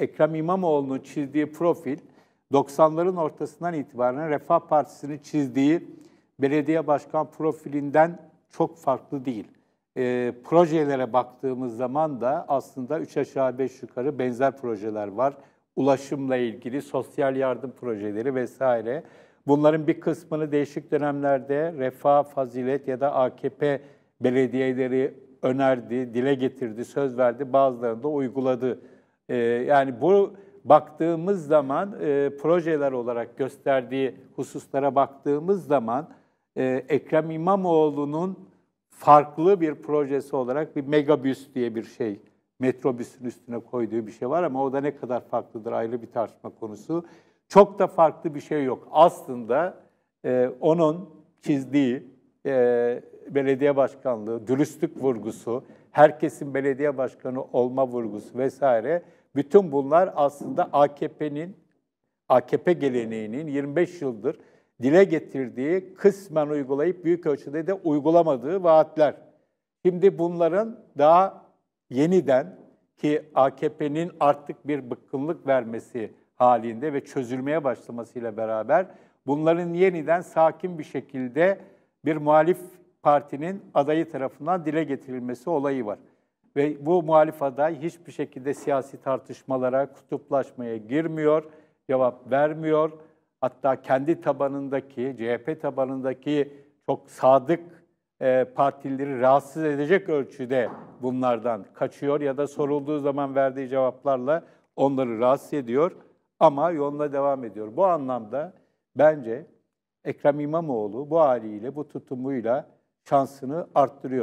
Ekrem İmamoğlu'nun çizdiği profil 90'ların ortasından itibaren Refah Partisi'nin çizdiği belediye başkan profilinden çok farklı değil. E, projelere baktığımız zaman da aslında 3 aşağı 5 yukarı benzer projeler var. Ulaşımla ilgili sosyal yardım projeleri vesaire. Bunların bir kısmını değişik dönemlerde Refah, Fazilet ya da AKP belediyeleri önerdi, dile getirdi, söz verdi, bazılarını da uyguladı. Ee, yani bu baktığımız zaman e, projeler olarak gösterdiği hususlara baktığımız zaman e, Ekrem İmamoğlu'nun farklı bir projesi olarak bir megabüs diye bir şey metrobüsün üstüne koyduğu bir şey var ama o da ne kadar farklıdır ayrı bir tartışma konusu. Çok da farklı bir şey yok. Aslında e, onun çizdiği e, belediye başkanlığı, dürüstlük vurgusu, herkesin belediye başkanı olma vurgusu vesaire bütün bunlar aslında AKP'nin, AKP geleneğinin 25 yıldır dile getirdiği, kısmen uygulayıp büyük ölçüde de uygulamadığı vaatler. Şimdi bunların daha yeniden ki AKP'nin artık bir bıkkınlık vermesi halinde ve çözülmeye başlamasıyla beraber bunların yeniden sakin bir şekilde bir muhalif partinin adayı tarafından dile getirilmesi olayı var. Ve bu muhalif aday hiçbir şekilde siyasi tartışmalara, kutuplaşmaya girmiyor, cevap vermiyor. Hatta kendi tabanındaki, CHP tabanındaki çok sadık e, partileri rahatsız edecek ölçüde bunlardan kaçıyor ya da sorulduğu zaman verdiği cevaplarla onları rahatsız ediyor ama yoluna devam ediyor. Bu anlamda bence Ekrem İmamoğlu bu haliyle, bu tutumuyla şansını arttırıyor.